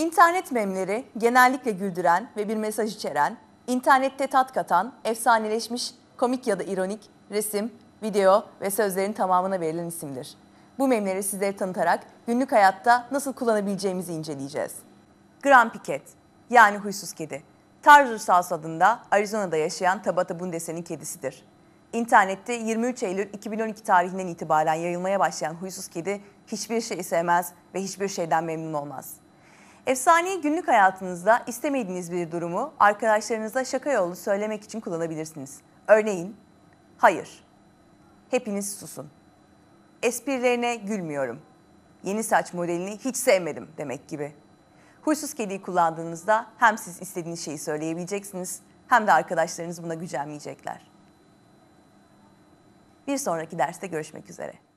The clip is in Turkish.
İnternet memleri genellikle güldüren ve bir mesaj içeren, internette tat katan, efsaneleşmiş, komik ya da ironik resim, video ve sözlerin tamamına verilen isimdir. Bu memleri sizlere tanıtarak günlük hayatta nasıl kullanabileceğimizi inceleyeceğiz. Grand Piket yani huysuz kedi. Tarsus House adında Arizona'da yaşayan Tabata Bundese'nin kedisidir. İnternette 23 Eylül 2012 tarihinden itibaren yayılmaya başlayan huysuz kedi hiçbir şeyi sevmez ve hiçbir şeyden memnun olmaz. Efsaneyi günlük hayatınızda istemediğiniz bir durumu arkadaşlarınıza şaka yolu söylemek için kullanabilirsiniz. Örneğin, hayır, hepiniz susun. Esprilerine gülmüyorum. Yeni saç modelini hiç sevmedim demek gibi. Huysuz kediyi kullandığınızda hem siz istediğiniz şeyi söyleyebileceksiniz hem de arkadaşlarınız buna gücenmeyecekler. Bir sonraki derste görüşmek üzere.